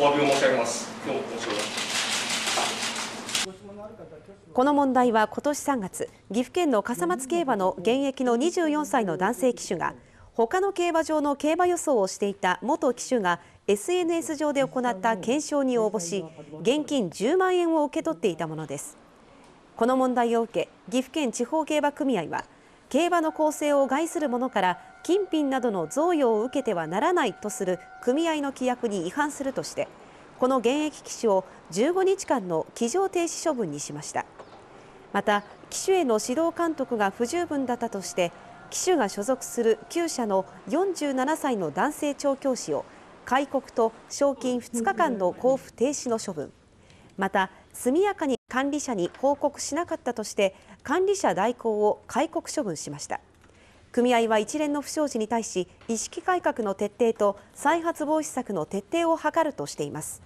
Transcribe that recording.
お詫びを申し上げます。今日申し上ます。この問題は今年3月、岐阜県の笠松競馬の現役の24歳の男性騎手が他の競馬場の競馬予想をしていた元騎手が SNS 上で行った検証に応募し現金10万円を受け取っていたものですこの問題を受け岐阜県地方競馬組合は競馬の公正を害する者から金品などの贈与を受けてはならないとする組合の規約に違反するとしてこの現役騎手を15日間の騎乗停止処分にしましたまた騎手への指導監督が不十分だったとして騎手が所属する9社の47歳の男性調教師を戒告と賞金2日間の交付停止の処分また速やかに管理者に報告しなかったとして管理者代行を戒告処分しました組合は一連の不祥事に対し意識改革の徹底と再発防止策の徹底を図るとしています